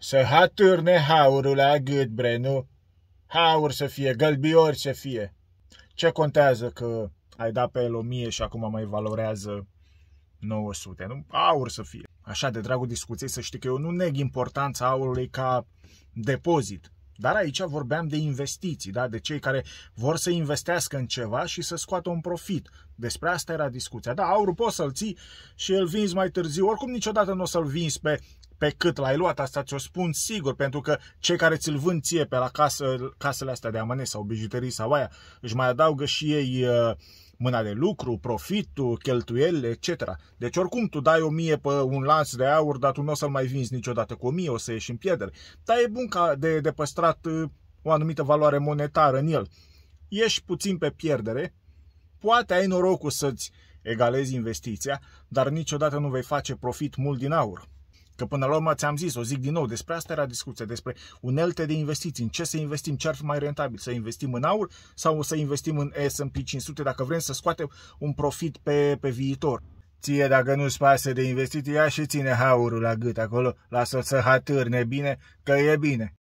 Să ha târne haurul la gât, bre, nu? Haur să fie, gălbiori să fie. Ce contează că ai dat pe el 1000 și acum mai valorează 900, nu? Aur să fie. Așa, de dragul discuției, să știi că eu nu neg importanța aurului ca depozit. Dar aici vorbeam de investiții, da? de cei care vor să investească în ceva și să scoată un profit. Despre asta era discuția. Da, aurul poți să-l ții și îl vinzi mai târziu. Oricum niciodată nu o să-l vinzi pe pe cât l-ai luat, asta ți-o spun sigur, pentru că cei care ți-l vând ție pe la casă, casele astea de amănesc sau bijuterii sau aia, își mai adaugă și ei uh, mâna de lucru, profitul, cheltuielile, etc. Deci oricum tu dai o mie pe un lanț de aur, dar tu nu o să-l mai vinzi niciodată cu mie, o să ieși în pierdere. Dar e bun ca de, de păstrat uh, o anumită valoare monetară în el. Ești puțin pe pierdere, poate ai norocul să-ți egalezi investiția, dar niciodată nu vei face profit mult din aur. Că până la urmă ți-am zis, o zic din nou, despre asta era discuția, despre unelte de investiții, în ce să investim, ce ar fi mai rentabil, să investim în aur sau să investim în S&P 500 dacă vrem să scoatem un profit pe, pe viitor. Ție, dacă nu-ți pasă de investiții, ia și ține haurul la gât acolo, lasă-l să hatârne bine, că e bine.